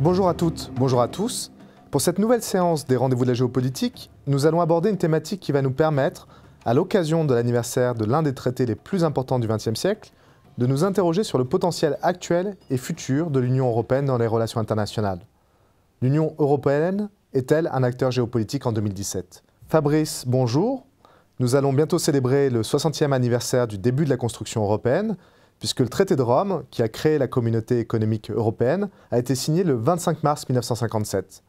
Bonjour à toutes, bonjour à tous. Pour cette nouvelle séance des rendez-vous de la géopolitique, nous allons aborder une thématique qui va nous permettre, à l'occasion de l'anniversaire de l'un des traités les plus importants du XXe siècle, de nous interroger sur le potentiel actuel et futur de l'Union européenne dans les relations internationales. L'Union européenne est-elle un acteur géopolitique en 2017 Fabrice, bonjour. Nous allons bientôt célébrer le 60e anniversaire du début de la construction européenne puisque le traité de Rome, qui a créé la communauté économique européenne, a été signé le 25 mars 1957.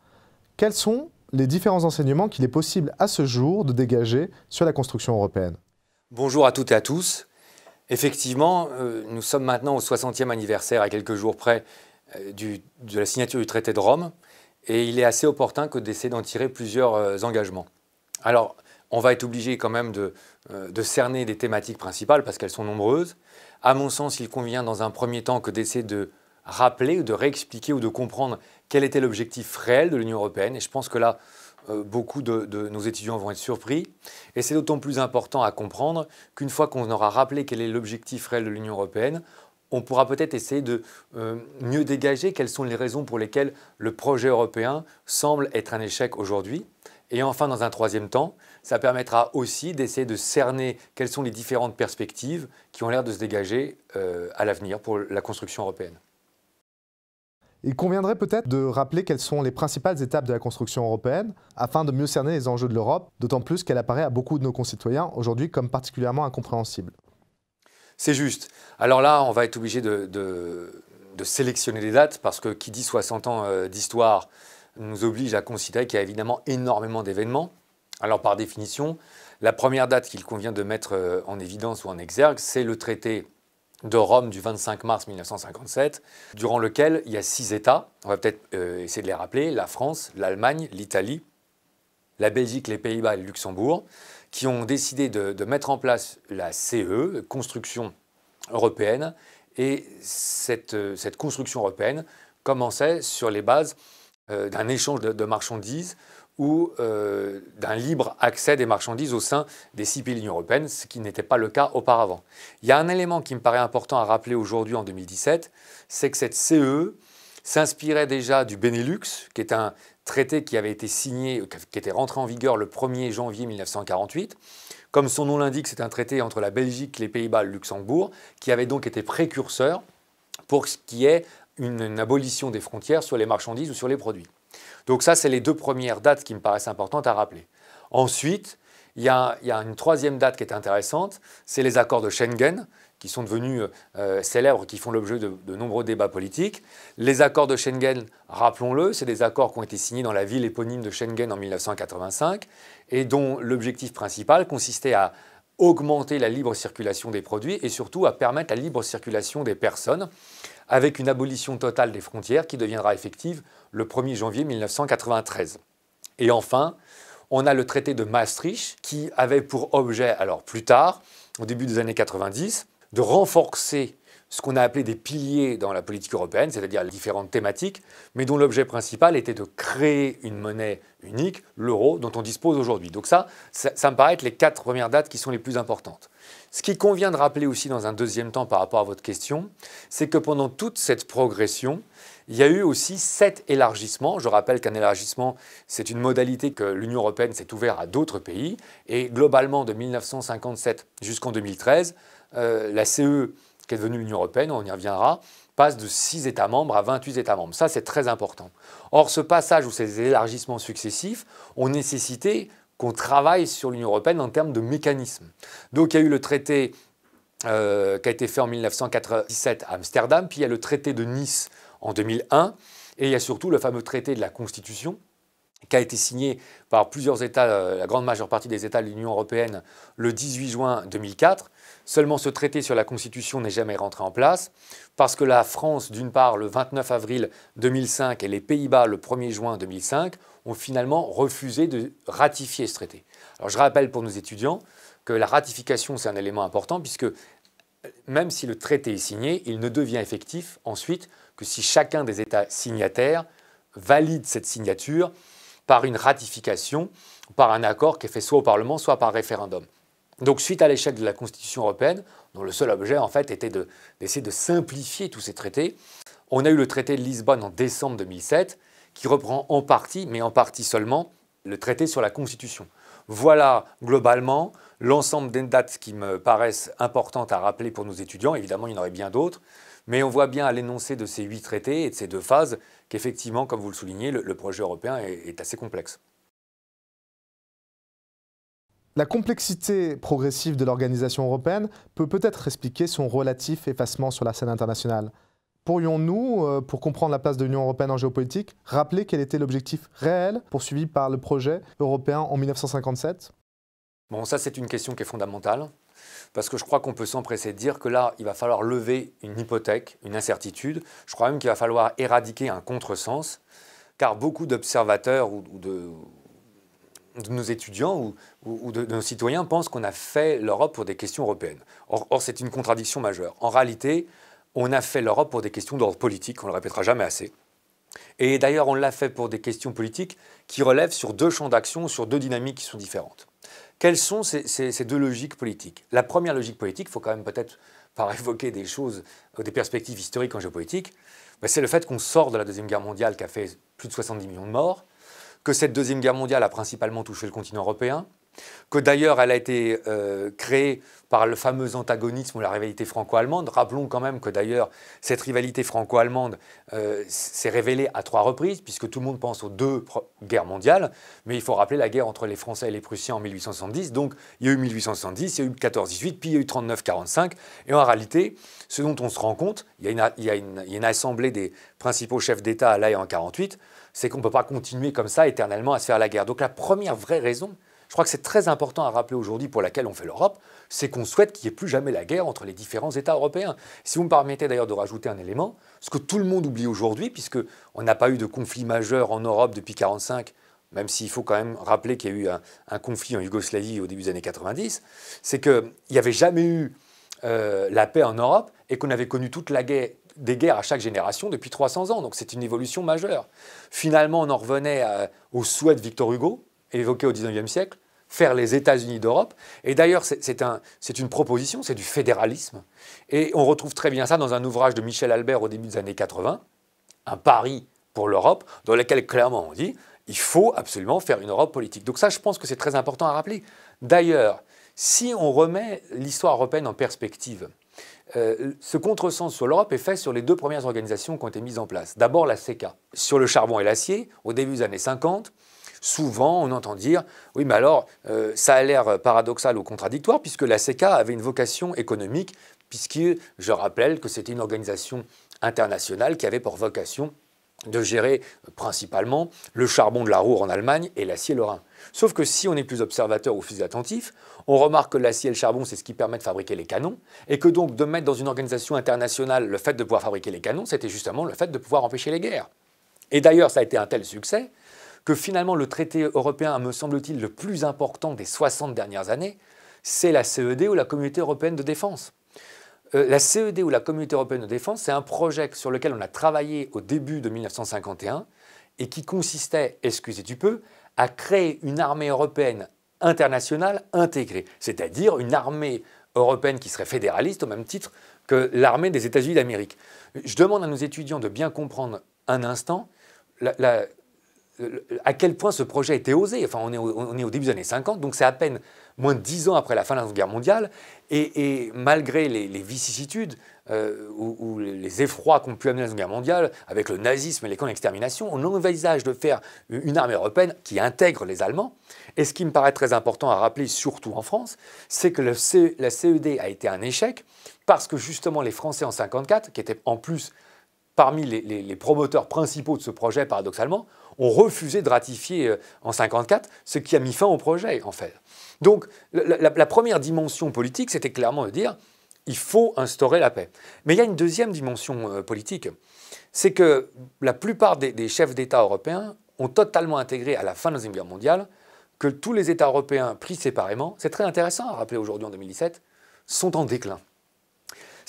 Quels sont les différents enseignements qu'il est possible à ce jour de dégager sur la construction européenne Bonjour à toutes et à tous. Effectivement, euh, nous sommes maintenant au 60e anniversaire, à quelques jours près, euh, de la signature du traité de Rome, et il est assez opportun que d'essayer d'en tirer plusieurs euh, engagements. Alors, on va être obligé quand même de, de cerner des thématiques principales, parce qu'elles sont nombreuses. À mon sens, il convient dans un premier temps que d'essayer de rappeler ou de réexpliquer ou de comprendre quel était l'objectif réel de l'Union européenne. Et je pense que là, euh, beaucoup de, nos étudiants vont être surpris. Et c'est d'autant plus important à comprendre qu'une fois qu'on aura rappelé quel est l'objectif réel de l'Union européenne, on pourra peut-être essayer de euh, mieux dégager quelles sont les raisons pour lesquelles le projet européen semble être un échec aujourd'hui. Et enfin, dans un troisième temps, ça permettra aussi d'essayer de cerner quelles sont les différentes perspectives qui ont l'air de se dégager euh, à l'avenir pour la construction européenne. Il conviendrait peut-être de rappeler quelles sont les principales étapes de la construction européenne afin de mieux cerner les enjeux de l'Europe, d'autant plus qu'elle apparaît à beaucoup de nos concitoyens aujourd'hui comme particulièrement incompréhensible. C'est juste. Alors là, on va être obligé de, de, sélectionner les dates parce que qui dit 60 ans euh, d'histoire nous oblige à considérer qu'il y a évidemment énormément d'événements. Alors par définition, la première date qu'il convient de mettre euh, en évidence ou en exergue, c'est le traité de Rome du 25 mars 1957, durant lequel il y a six États, on va peut-être euh, essayer de les rappeler, la France, l'Allemagne, l'Italie, la Belgique, les Pays-Bas et le Luxembourg, qui ont décidé de, mettre en place la CE, construction européenne, et cette, euh, cette construction européenne commençait sur les bases euh, d'un échange de, marchandises ou euh, d'un libre accès des marchandises au sein des six pays de l'Union européenne, ce qui n'était pas le cas auparavant. Il y a un élément qui me paraît important à rappeler aujourd'hui en 2017, c'est que cette CE e s'inspirait déjà du Benelux, qui est un traité qui avait été signé, qui était rentré en vigueur le 1er janvier 1948. Comme son nom l'indique, c'est un traité entre la Belgique, les Pays-Bas le Luxembourg, qui avait donc été précurseur pour ce qui est une, abolition des frontières sur les marchandises ou sur les produits. Donc ça, c'est les deux premières dates qui me paraissent importantes à rappeler. Ensuite, il y, a, une troisième date qui est intéressante, c'est les accords de Schengen, qui sont devenus euh, euh, célèbres, qui font l'objet de, nombreux débats politiques. Les accords de Schengen, rappelons-le, c'est des accords qui ont été signés dans la ville éponyme de Schengen en 1985, et dont l'objectif principal consistait à augmenter la libre circulation des produits et surtout à permettre la libre circulation des personnes avec une abolition totale des frontières qui deviendra effective le 1er janvier 1993. Et enfin, on a le traité de Maastricht qui avait pour objet, alors plus tard, au début des années 90, de renforcer ce qu'on a appelé des piliers dans la politique européenne, c'est-à-dire les différentes thématiques, mais dont l'objet principal était de créer une monnaie unique, l'euro, dont on dispose aujourd'hui. Donc ça, ça, me paraît être les quatre premières dates qui sont les plus importantes. Ce qui convient de rappeler aussi dans un deuxième temps par rapport à votre question, c'est que pendant toute cette progression, il y a eu aussi sept élargissements. Je rappelle qu'un élargissement, c'est une modalité que l'Union européenne s'est ouverte à d'autres pays. Et globalement, de 1957 jusqu'en 2013, euh, la CE, qui est devenue l'Union européenne, on y reviendra, passe de 6 États membres à 28 États membres. Ça, c'est très important. Or, ce passage ou ces élargissements successifs ont nécessité qu'on travaille sur l'Union européenne en termes de mécanismes. Donc il y a eu le traité euh, qui a été fait en 1997 à Amsterdam, puis il y a le traité de Nice en 2001, et il y a surtout le fameux traité de la Constitution qui a été signé par plusieurs États, euh, la grande majeure partie des États de l'Union européenne, le 18 juin 2004. Seulement ce traité sur la Constitution n'est jamais rentré en place parce que la France, d'une part, le 29 avril 2005 et les Pays-Bas, le 1er juin 2005, ont finalement refusé de ratifier ce traité. Alors je rappelle pour nos étudiants que la ratification, c'est un élément important, puisque euh, même si le traité est signé, il ne devient effectif ensuite que si chacun des États signataires valide cette signature par une ratification, par un accord qui est fait soit au Parlement, soit par référendum. Donc, suite à l'échec de la Constitution européenne, dont le seul objet, en fait, était d'essayer de, simplifier tous ces traités, on a eu le traité de Lisbonne en décembre 2007, qui reprend en partie, mais en partie seulement, le traité sur la Constitution. Voilà globalement l'ensemble des dates qui me paraissent importantes à rappeler pour nos étudiants. Évidemment, il y en aurait bien d'autres, mais on voit bien à l'énoncé de ces huit traités et de ces deux phases qu'effectivement, comme vous le soulignez, le, projet européen est assez complexe. La complexité progressive de l'organisation européenne peut peut-être expliquer son relatif effacement sur la scène internationale. Pourrions-nous, euh, pour comprendre la place de l'Union européenne en géopolitique, rappeler quel était l'objectif réel poursuivi par le projet européen en 1957 Bon, ça c'est une question qui est fondamentale, parce que je crois qu'on peut s'empresser de dire que là, il va falloir lever une hypothèque, une incertitude. Je crois même qu'il va falloir éradiquer un contresens, car beaucoup d'observateurs ou de de nos étudiants ou, de, nos citoyens pensent qu'on a fait l'Europe pour des questions européennes. Or, c'est une contradiction majeure. En réalité, on a fait l'Europe pour des questions d'ordre politique, on ne le répétera jamais assez. Et d'ailleurs, on l'a fait pour des questions politiques qui relèvent sur deux champs d'action, sur deux dynamiques qui sont différentes. Quelles sont ces, ces deux logiques politiques La première logique politique, il faut quand même peut-être par évoquer des choses, euh, des perspectives historiques en géopolitique, bah, c'est le fait qu'on sort de la Deuxième Guerre mondiale qui a fait plus de 70 millions de morts, que cette Deuxième Guerre mondiale a principalement touché le continent européen, que d'ailleurs elle a été euh, créée par le fameux antagonisme ou la rivalité franco-allemande. Rappelons quand même que d'ailleurs cette rivalité franco-allemande euh, s'est révélée à trois reprises, puisque tout le monde pense aux deux guerres mondiales, mais il faut rappeler la guerre entre les Français et les Prussiens en 1870, donc il y a eu 1870, il y a eu 14-18, puis il y a eu 39-45, et en réalité, ce dont on se rend compte, il y a une, assemblée des principaux chefs d'État à l'AE en 48, c'est qu'on ne peut pas continuer comme ça éternellement à se faire la guerre. Donc la première vraie raison, je crois que c'est très important à rappeler aujourd'hui pour laquelle on fait l'Europe, c'est qu'on souhaite qu'il n'y ait plus jamais la guerre entre les différents États européens. Si vous me permettez d'ailleurs de rajouter un élément, ce que tout le monde oublie aujourd'hui, puisqu'on n'a pas eu de conflit majeur en Europe depuis 1945, même s'il faut quand même rappeler qu'il y a eu un, conflit en Yougoslavie au début des années 90, c'est qu'il n'y avait jamais eu euh, la paix en Europe et qu'on avait connu toute la guerre, des guerres à chaque génération depuis 300 ans. Donc c'est une évolution majeure. Finalement, on en revenait euh, au souhait de Victor Hugo, évoqué au 19e siècle, faire les États-Unis d'Europe. Et d'ailleurs, c'est une proposition, c'est du fédéralisme. Et on retrouve très bien ça dans un ouvrage de Michel Albert au début des années 80, Un pari pour l'Europe, dans lequel clairement on dit il faut absolument faire une Europe politique. Donc ça, je pense que c'est très important à rappeler. D'ailleurs, si on remet l'histoire européenne en perspective, euh, ce contresens sur l'Europe est fait sur les deux premières organisations qui ont été mises en place. D'abord la CECA, sur le charbon et l'acier, au début des années 50 souvent on entend dire oui, mais alors euh, ça a l'air paradoxal ou contradictoire puisque la CECA avait une vocation économique, puisque je rappelle que c'était une organisation internationale qui avait pour vocation de gérer euh, principalement le charbon de la Roure en Allemagne et l'acier lorrain. Sauf que si on est plus observateur ou plus attentif, on remarque que l'acier et le charbon, c'est ce qui permet de fabriquer les canons, et que donc de mettre dans une organisation internationale le fait de pouvoir fabriquer les canons, c'était justement le fait de pouvoir empêcher les guerres. Et d'ailleurs, ça a été un tel succès que finalement le traité européen, me semble-t-il, le plus important des 60 dernières années, c'est la CED ou la Communauté européenne de défense. Euh, la CED ou la Communauté européenne de défense, c'est un projet sur lequel on a travaillé au début de 1951 et qui consistait, excusez tu peu, à créer une armée européenne internationale intégrée, c'est-à-dire une armée européenne qui serait fédéraliste au même titre que l'armée des États-Unis d'Amérique. Je demande à nos étudiants de bien comprendre un instant la, à quel point ce projet était osé. Enfin, on est au, on début des années 50, donc c'est à peine moins de 10 ans après la fin de la Seconde Guerre mondiale. Et, malgré les, vicissitudes euh, ou, les effrois qu'ont pu amener la Seconde Guerre mondiale, avec le nazisme et les camps d'extermination, on envisage de faire une armée européenne qui intègre les Allemands. Et ce qui me paraît très important à rappeler, surtout en France, c'est que la CED a été un échec parce que justement les Français en 54, qui étaient en plus parmi les, promoteurs principaux de ce projet, paradoxalement, ont refusé de ratifier euh, en 54, ce qui a mis fin au projet, en fait. Donc, la, première dimension politique, c'était clairement de dire il faut instaurer la paix. Mais il y a une deuxième dimension euh, politique, c'est que la plupart des, des chefs d'État européens ont totalement intégré à la fin de la Deuxième Guerre mondiale que tous les États européens pris séparément, c'est très intéressant à rappeler aujourd'hui en 2017, sont en déclin.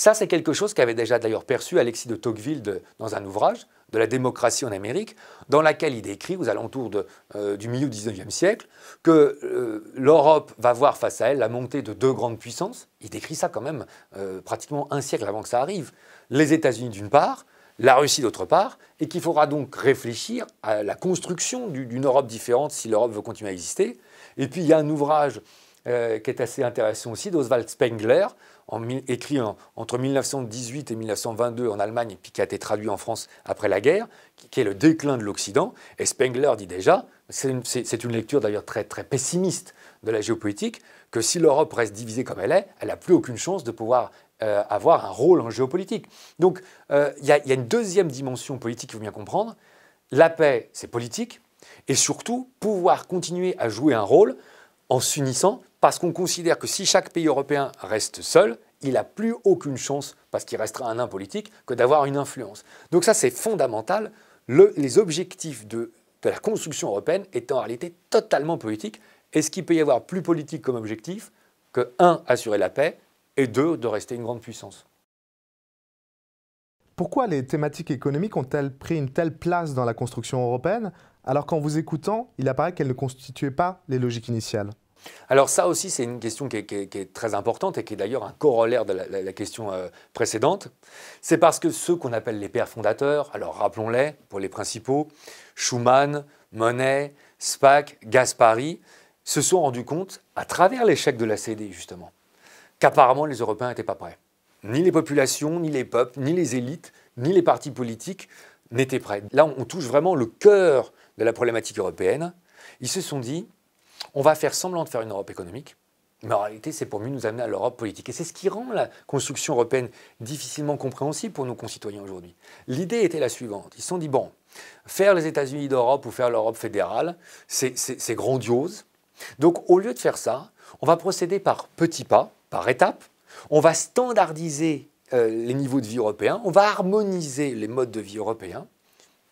Ça, c'est quelque chose qu'avait déjà d'ailleurs perçu Alexis de Tocqueville dans un ouvrage, de la démocratie en Amérique, dans lequel il décrit, aux alentours euh, du milieu du 19e siècle, que euh, l'Europe va voir face à elle la montée de deux grandes puissances. Il décrit ça quand même euh, pratiquement un siècle avant que ça arrive. Les États-Unis d'une part, la Russie d'autre part, et qu'il faudra donc réfléchir à la construction d'une Europe différente si l'Europe veut continuer à exister. Et puis il y a un ouvrage qui est assez intéressant aussi d'Oswald Spengler, écrit entre 1918 et 1922 en Allemagne, puis qui a été traduit en France après la guerre, qui, est le déclin de l'Occident. Et Spengler dit déjà, c'est une, lecture d'ailleurs très, très pessimiste de la géopolitique, que si l'Europe reste divisée comme elle est, elle n'a plus aucune chance de pouvoir euh, avoir un rôle en géopolitique. Donc euh, il y, y, a une deuxième dimension politique qu'il faut bien comprendre. La paix, c'est politique, et surtout pouvoir continuer à jouer un rôle en s'unissant parce qu'on considère que si chaque pays européen reste seul, il n'a plus aucune chance, parce qu'il restera un nain politique, que d'avoir une influence. Donc ça, c'est fondamental. les objectifs de, la construction européenne étant en réalité totalement politiques. Est-ce qu'il peut y avoir plus politique comme objectif que, un, assurer la paix, et deux, de rester une grande puissance Pourquoi les thématiques économiques ont-elles pris une telle place dans la construction européenne, alors qu'en vous écoutant, il apparaît qu'elles ne constituaient pas les logiques initiales alors ça aussi, c'est une question qui est, très importante et qui est d'ailleurs un corollaire de la, question euh, précédente. C'est parce que ceux qu'on appelle les pères fondateurs, alors rappelons-les pour les principaux, Schumann, Monet, Spack, Gaspari, se sont rendus compte, à travers l'échec de la CD justement, qu'apparemment les Européens n'étaient pas prêts. Ni les populations, ni les peuples, ni les élites, ni les partis politiques n'étaient prêts. Là, on touche vraiment le cœur de la problématique européenne. Ils se sont dit, on va faire semblant de faire une Europe économique, mais en réalité, c'est pour mieux nous amener à l'Europe politique. Et c'est ce qui rend la construction européenne difficilement compréhensible pour nos concitoyens aujourd'hui. L'idée était la suivante. Ils se sont dit, bon, faire les États-Unis d'Europe ou faire l'Europe fédérale, c'est grandiose. Donc au lieu de faire ça, on va procéder par petits pas, par étapes. On va standardiser euh, les niveaux de vie européens, on va harmoniser les modes de vie européens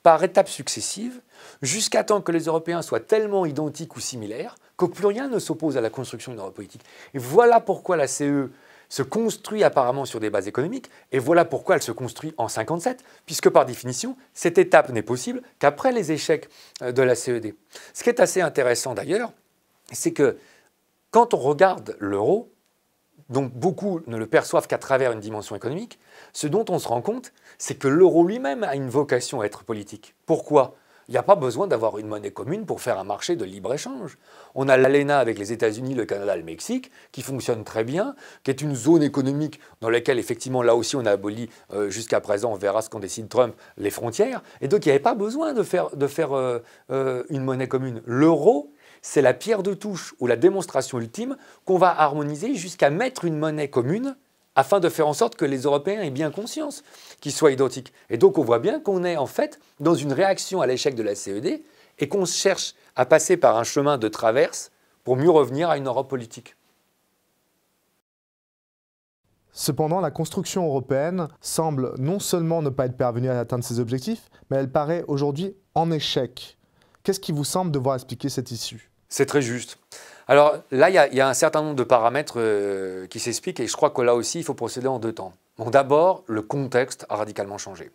par étapes successives jusqu'à temps que les Européens soient tellement identiques ou similaires que plus rien ne s'oppose à la construction d'une Europe politique. Et voilà pourquoi la CE se construit apparemment sur des bases économiques, et voilà pourquoi elle se construit en 57, puisque par définition, cette étape n'est possible qu'après les échecs euh, de la CED. Ce qui est assez intéressant d'ailleurs, c'est que quand on regarde l'euro, dont beaucoup ne le perçoivent qu'à travers une dimension économique, ce dont on se rend compte, c'est que l'euro lui-même a une vocation à être politique. Pourquoi il n'y a pas besoin d'avoir une monnaie commune pour faire un marché de libre-échange. On a l'ALENA avec les États-Unis, le Canada, le Mexique, qui fonctionne très bien, qui est une zone économique dans laquelle, effectivement, là aussi, on a aboli euh, jusqu'à présent, on verra ce qu'on décide Trump, les frontières. Et donc, il n'y avait pas besoin de faire, euh, euh, une monnaie commune. L'euro, c'est la pierre de touche ou la démonstration ultime qu'on va harmoniser jusqu'à mettre une monnaie commune afin de faire en sorte que les Européens aient bien conscience qu'ils soient identiques. Et donc on voit bien qu'on est en fait dans une réaction à l'échec de la CED et qu'on cherche à passer par un chemin de traverse pour mieux revenir à une Europe politique. Cependant, la construction européenne semble non seulement ne pas être parvenue à atteindre ses objectifs, mais elle paraît aujourd'hui en échec. Qu'est-ce qui vous semble devoir expliquer cette issue c'est très juste. Alors là, il y, a un certain nombre de paramètres euh, qui s'expliquent et je crois que là aussi, il faut procéder en deux temps. D'abord, le contexte a radicalement changé.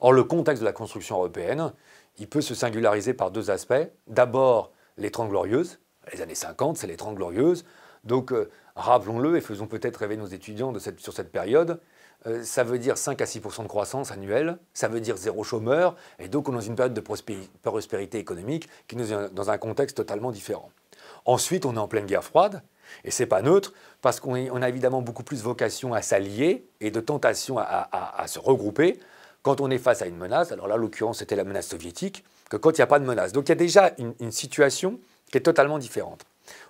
Or, le contexte de la construction européenne, il peut se singulariser par deux aspects. D'abord, les Trente Glorieuses. Les années 50, c'est les Trente Glorieuses. Donc, euh, rappelons-le et faisons peut-être rêver nos étudiants sur cette période, euh, ça veut dire 5 à 6 de croissance annuelle, ça veut dire zéro chômeur, et donc on est dans une période de prospérité économique qui nous est dans un contexte totalement différent. Ensuite, on est en pleine guerre froide, et c'est pas neutre, parce qu'on a évidemment beaucoup plus vocation à s'allier et de tentation à, se regrouper quand on est face à une menace. Alors là, l'occurrence, c'était la menace soviétique, que quand il n'y a pas de menace. Donc il y a déjà une situation qui est totalement différente.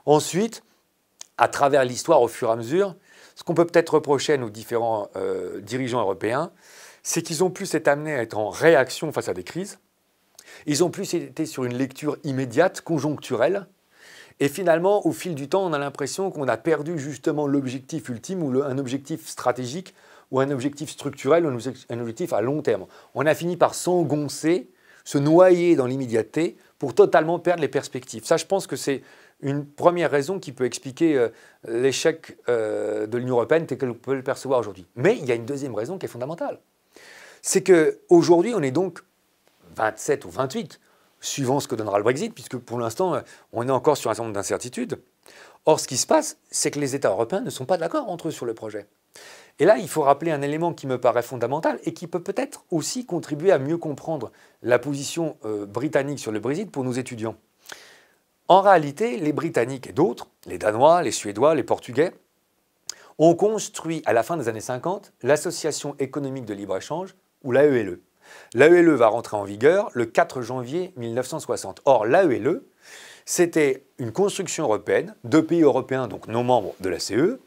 Ensuite, à travers l'histoire au fur et à mesure. Ce qu'on peut peut-être reprocher à nos différents euh, dirigeants européens, c'est qu'ils ont plus été amenés à être en réaction face à des crises. Ils ont plus été sur une lecture immédiate, conjoncturelle. Et finalement, au fil du temps, on a l'impression qu'on a perdu justement l'objectif ultime ou un objectif stratégique ou un objectif structurel, ou un objectif à long terme. On a fini par s'engoncer, se noyer dans l'immédiateté pour totalement perdre les perspectives. Ça, je pense que c'est une première raison qui peut expliquer euh, l'échec euh, de l'Union européenne tel que peut le percevoir aujourd'hui. Mais il y a une deuxième raison qui est fondamentale. C'est qu'aujourd'hui, on est donc 27 ou 28, suivant ce que donnera le Brexit, puisque pour l'instant, euh, on est encore sur un certain nombre d'incertitudes. Or, ce qui se passe, c'est que les États européens ne sont pas d'accord entre eux sur le projet. Et là, il faut rappeler un élément qui me paraît fondamental et qui peut peut-être aussi contribuer à mieux comprendre la position britannique sur le Brexit pour nos étudiants. En réalité, les Britanniques et d'autres, les Danois, les Suédois, les Portugais, ont construit à la fin des années 50 l'Association économique de libre-échange, ou l'AELE. L'AELE e va rentrer en vigueur le 4 janvier 1960. Or, l'AELE, e, c'était une construction européenne, deux pays européens, donc non membres de la CE,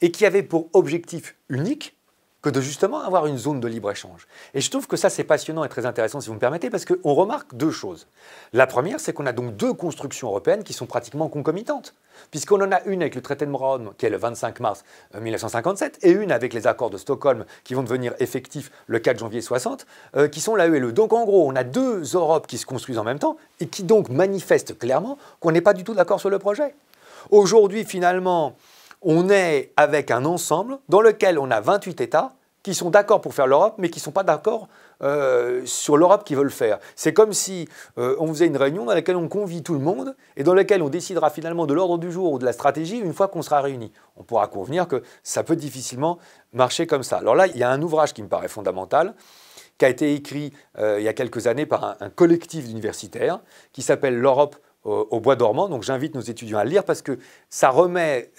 et qui avait pour objectif unique que de justement avoir une zone de libre-échange. Et je trouve que ça, c'est passionnant et très intéressant, si vous me permettez, parce qu'on remarque deux choses. La première, c'est qu'on a donc deux constructions européennes qui sont pratiquement concomitantes, puisqu'on en a une avec le traité de Rome, qui est le 25 mars 1957, euh, et une avec les accords de Stockholm, qui vont devenir effectifs le 4 janvier 60, euh, qui sont la le. Donc en gros, on a deux Europes qui se construisent en même temps, et qui donc manifestent clairement qu'on n'est pas du tout d'accord sur le projet. Aujourd'hui, finalement, on est avec un ensemble dans lequel on a 28 États qui sont d'accord pour faire l'Europe, mais qui ne sont pas d'accord euh, sur l'Europe qu'ils veulent faire. C'est comme si euh, on faisait une réunion dans laquelle on convie tout le monde et dans laquelle on décidera finalement de l'ordre du jour ou de la stratégie une fois qu'on sera réunis. On pourra convenir que ça peut difficilement marcher comme ça. Alors là, il y a un ouvrage qui me paraît fondamental, qui a été écrit euh, il y a quelques années par un, collectif d'universitaires qui s'appelle L'Europe au, au bois dormant. Donc j'invite nos étudiants à le lire parce que ça remet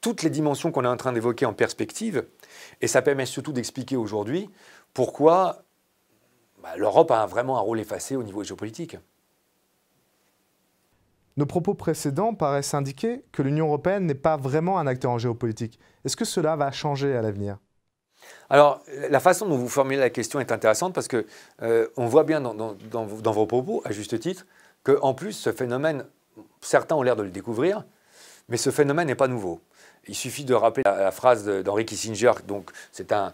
toutes les dimensions qu'on est en train d'évoquer en perspective, et ça permet surtout d'expliquer aujourd'hui pourquoi bah, l'Europe a vraiment un rôle effacé au niveau géopolitique. Nos propos précédents paraissent indiquer que l'Union européenne n'est pas vraiment un acteur en géopolitique. Est-ce que cela va changer à l'avenir alors, la façon dont vous formulez la question est intéressante parce que euh, on voit bien dans, dans, vos propos, à juste titre, que en plus ce phénomène, certains ont l'air de le découvrir, mais ce phénomène n'est pas nouveau. Il suffit de rappeler la, phrase d'Henri Kissinger, donc c'est un,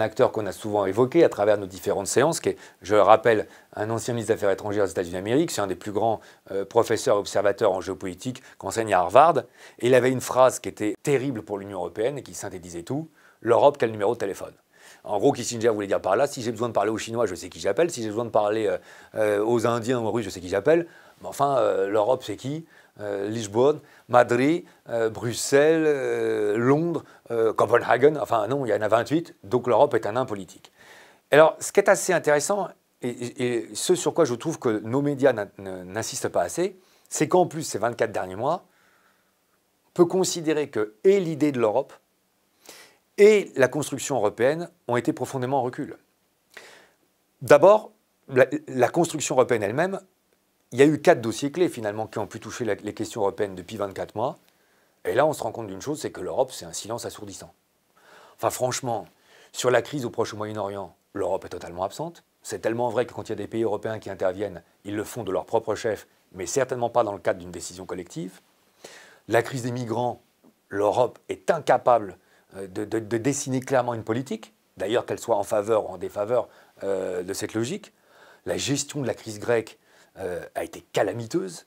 acteur qu'on a souvent évoqué à travers nos différentes séances, qui est, je le rappelle, un ancien ministre des Affaires étrangères aux États-Unis d'Amérique, c'est un des plus grands euh, professeurs et observateurs en géopolitique qu'enseigne à Harvard, et il avait une phrase qui était terrible pour l'Union européenne et qui synthétisait tout, l'Europe, quel numéro de téléphone en gros, Kissinger voulait dire par là, si j'ai besoin de parler aux Chinois, je sais qui j'appelle, si j'ai besoin de parler euh, euh, aux Indiens, aux Russes, je sais qui j'appelle, mais enfin, l'Europe, c'est qui euh, Lisbonne, Madrid, euh, Bruxelles, euh, Londres, Copenhague, enfin non, il y en a 28, donc l'Europe est un nain politique. Alors, ce qui est assez intéressant, et, ce sur quoi je trouve que nos médias n'insistent pas assez, c'est qu'en plus, ces 24 derniers mois, on peut considérer que et l'idée de l'Europe et la construction européenne ont été profondément en recul. D'abord, la construction européenne elle-même il y a eu quatre dossiers clés finalement qui ont pu toucher les questions européennes depuis 24 mois. Et là, on se rend compte d'une chose, c'est que l'Europe, c'est un silence assourdissant. Enfin, franchement, sur la crise au Proche Moyen-Orient, l'Europe est totalement absente. C'est tellement vrai que quand il y a des pays européens qui interviennent, ils le font de leur propre chef, mais certainement pas dans le cadre d'une décision collective. La crise des migrants, l'Europe est incapable euh, de, dessiner clairement une politique, d'ailleurs qu'elle soit en faveur ou en défaveur euh, de cette logique. La gestion de la crise grecque, euh, a été calamiteuse,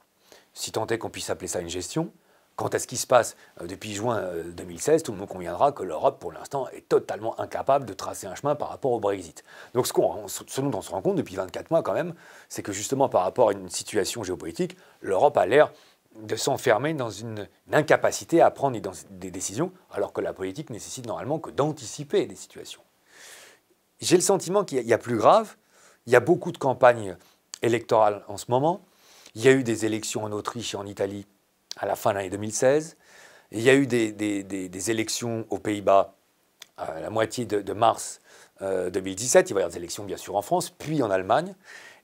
si tant est qu'on puisse appeler ça une gestion. Quant à ce qui se passe euh, depuis juin 2016, euh, tout le monde conviendra que l'Europe, pour l'instant, est totalement incapable de tracer un chemin par rapport au Brexit. Donc ce, qu'on, dont on se rend compte depuis 24 mois quand même, c'est que justement par rapport à une situation géopolitique, l'Europe a l'air de s'enfermer dans une, incapacité à prendre des décisions, alors que la politique nécessite normalement que d'anticiper des situations. J'ai le sentiment qu'il y a plus grave, il y a beaucoup de campagnes électorale en ce moment. Il y a eu des élections en Autriche et en Italie à la fin de l'année 2016. il y a eu des, élections aux Pays-Bas à euh, la moitié de, mars 2017. Euh, il va y avoir des élections bien sûr en France, puis en Allemagne.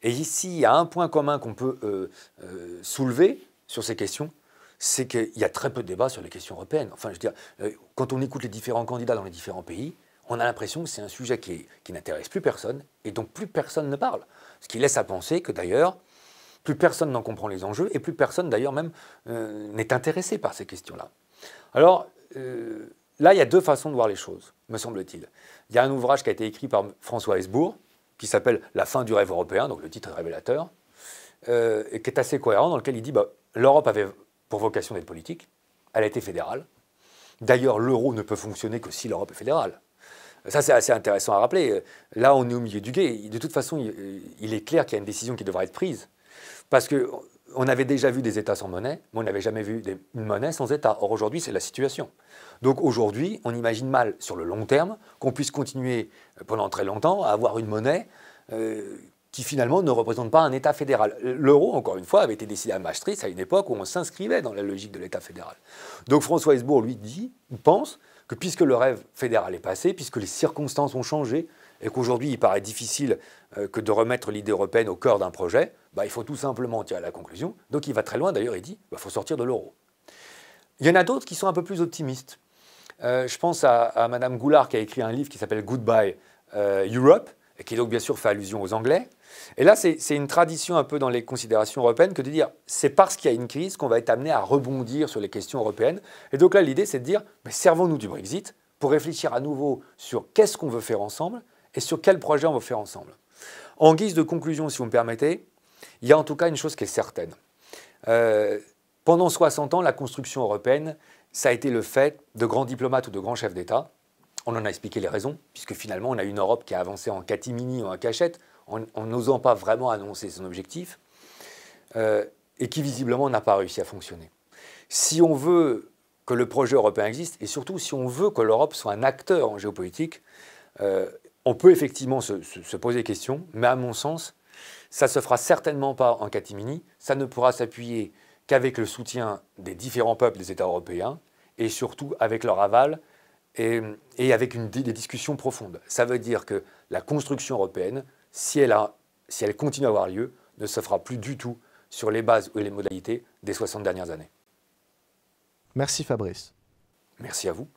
Et ici, il y a un point commun qu'on peut euh, soulever sur ces questions, c'est qu'il y a très peu de débats sur les questions européennes. Enfin, je veux dire, quand on écoute les différents candidats dans les différents pays, on a l'impression que c'est un sujet qui, n'intéresse plus personne et donc plus personne ne parle. Ce qui laisse à penser que d'ailleurs, plus personne n'en comprend les enjeux et plus personne d'ailleurs même euh, n'est intéressé par ces questions-là. Alors euh, là, il y a deux façons de voir les choses, me semble-t-il. Il y a un ouvrage qui a été écrit par François Hesbourg qui s'appelle La fin du rêve européen, donc le titre est révélateur, euh, et qui est assez cohérent dans lequel il dit bah, l'Europe avait pour vocation d'être politique, elle a été fédérale. D'ailleurs, l'euro ne peut fonctionner que si l'Europe est fédérale. Ça, c'est assez intéressant à rappeler. Là, on est au milieu du guet. De toute façon, il est clair qu'il y a une décision qui devrait être prise. Parce qu'on avait déjà vu des États sans monnaie, mais on n'avait jamais vu une monnaie sans État. Or, aujourd'hui, c'est la situation. Donc, aujourd'hui, on imagine mal, sur le long terme, qu'on puisse continuer euh, pendant très longtemps à avoir une monnaie euh, qui, finalement, ne représente pas un État fédéral. L'euro, encore une fois, avait été décidé à Maastricht à une époque où on s'inscrivait dans la logique de l'État fédéral. Donc, François Hesbourg, lui, dit, pense que puisque le rêve fédéral est passé, puisque les circonstances ont changé, et qu'aujourd'hui il paraît difficile euh, que de remettre l'idée européenne au cœur d'un projet, bah, il faut tout simplement tirer la conclusion. Donc il va très loin d'ailleurs, il dit, il bah, faut sortir de l'euro. Il y en a d'autres qui sont un peu plus optimistes. Euh, je pense à, Mme Madame Goulard qui a écrit un livre qui s'appelle Goodbye euh, Europe, et qui donc bien sûr fait allusion aux Anglais. Et là, c'est une tradition un peu dans les considérations européennes que de dire c'est parce qu'il y a une crise qu'on va être amené à rebondir sur les questions européennes. Et donc là, l'idée, c'est de dire mais servons-nous du Brexit pour réfléchir à nouveau sur qu'est-ce qu'on veut faire ensemble et sur quel projet on veut faire ensemble. En guise de conclusion, si vous me permettez, il y a en tout cas une chose qui est certaine. Euh, pendant 60 ans, la construction européenne, ça a été le fait de grands diplomates ou de grands chefs d'État. On en a expliqué les raisons, puisque finalement, on a une Europe qui a avancé en catimini ou en cachette en n'osant pas vraiment annoncer son objectif, euh, et qui visiblement n'a pas réussi à fonctionner. Si on veut que le projet européen existe, et surtout si on veut que l'Europe soit un acteur en géopolitique, euh, on peut effectivement se, poser des questions, mais à mon sens, ça ne se fera certainement pas en catimini, ça ne pourra s'appuyer qu'avec le soutien des différents peuples des États européens, et surtout avec leur aval, et, avec des discussions profondes. Ça veut dire que la construction européenne si elle, continue à avoir lieu, ne se fera plus du tout sur les bases ou les modalités des 60 dernières années. Merci Fabrice. Merci à vous.